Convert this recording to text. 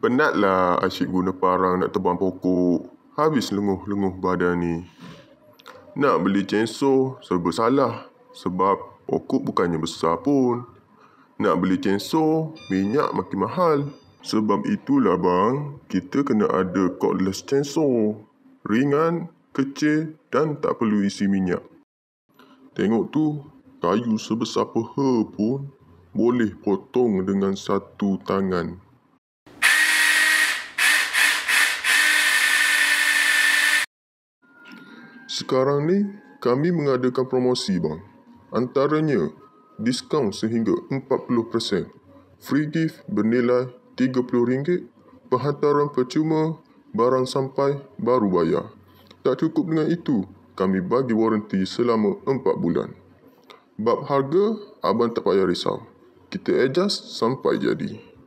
Penatlah asyik guna parang nak tebang pokok. Habis lenguh-lenguh badan ni. Nak beli chainsaw serba salah. Sebab pokok bukannya besar pun. Nak beli chainsaw, minyak makin mahal. Sebab itulah bang, kita kena ada cordless chainsaw. Ringan, kecil dan tak perlu isi minyak. Tengok tu, kayu sebesar peha pun boleh potong dengan satu tangan. Sekarang ni, kami mengadakan promosi bang. Antaranya, diskaun sehingga 40%, free gift bernilai RM30, penghantaran percuma, barang sampai baru bayar. Tak cukup dengan itu, kami bagi waranti selama 4 bulan. Bab harga, abang tak payah risau. Kita adjust sampai jadi.